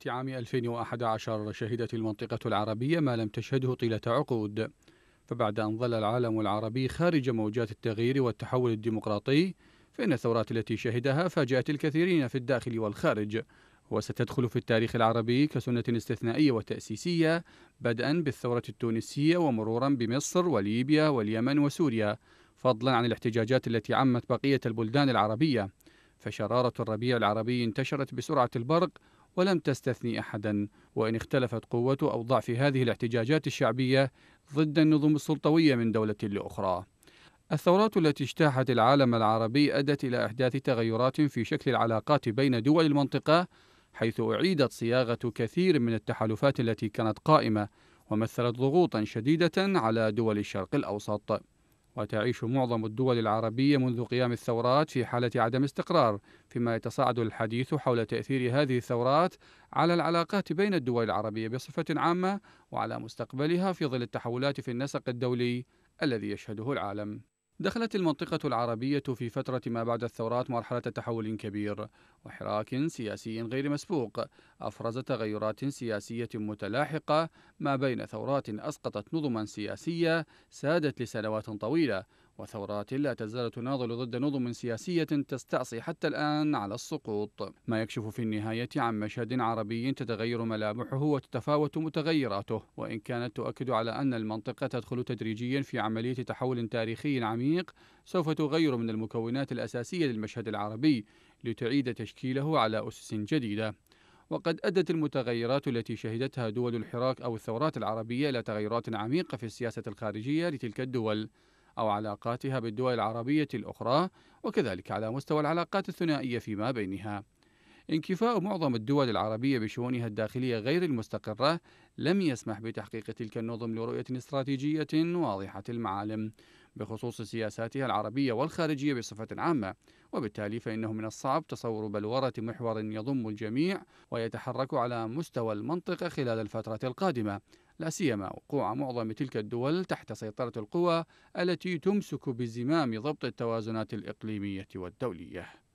في عام 2011 شهدت المنطقة العربية ما لم تشهده طيلة عقود فبعد أن ظل العالم العربي خارج موجات التغيير والتحول الديمقراطي فإن الثورات التي شهدها فاجأت الكثيرين في الداخل والخارج وستدخل في التاريخ العربي كسنة استثنائية وتأسيسية بدءا بالثورة التونسية ومرورا بمصر وليبيا واليمن وسوريا فضلا عن الاحتجاجات التي عمت بقية البلدان العربية فشرارة الربيع العربي انتشرت بسرعة البرق ولم تستثني أحدا وإن اختلفت قوة أو ضعف هذه الاحتجاجات الشعبية ضد النظم السلطوية من دولة لأخرى الثورات التي اجتاحت العالم العربي أدت إلى إحداث تغيرات في شكل العلاقات بين دول المنطقة حيث أعيدت صياغة كثير من التحالفات التي كانت قائمة ومثلت ضغوطا شديدة على دول الشرق الأوسط وتعيش معظم الدول العربية منذ قيام الثورات في حالة عدم استقرار فيما يتصاعد الحديث حول تأثير هذه الثورات على العلاقات بين الدول العربية بصفة عامة وعلى مستقبلها في ظل التحولات في النسق الدولي الذي يشهده العالم دخلت المنطقة العربية في فترة ما بعد الثورات مرحلة تحول كبير وحراك سياسي غير مسبوق أفرز تغيرات سياسية متلاحقة ما بين ثورات أسقطت نظما سياسية سادت لسنوات طويلة وثورات لا تزال تناضل ضد نظم سياسية تستعصي حتى الآن على السقوط ما يكشف في النهاية عن مشهد عربي تتغير ملامحه وتتفاوت متغيراته وإن كانت تؤكد على أن المنطقة تدخل تدريجيا في عملية تحول تاريخي عميق سوف تغير من المكونات الأساسية للمشهد العربي لتعيد تشكيله على أسس جديدة وقد أدت المتغيرات التي شهدتها دول الحراك أو الثورات العربية إلى تغيرات عميقة في السياسة الخارجية لتلك الدول أو علاقاتها بالدول العربية الأخرى وكذلك على مستوى العلاقات الثنائية فيما بينها انكفاء معظم الدول العربية بشؤونها الداخلية غير المستقرة لم يسمح بتحقيق تلك النظم لرؤية استراتيجية واضحة المعالم بخصوص سياساتها العربية والخارجية بصفة عامة وبالتالي فإنه من الصعب تصور بلورة محور يضم الجميع ويتحرك على مستوى المنطقة خلال الفترة القادمة لا سيما وقوع معظم تلك الدول تحت سيطرة القوى التي تمسك بزمام ضبط التوازنات الإقليمية والدولية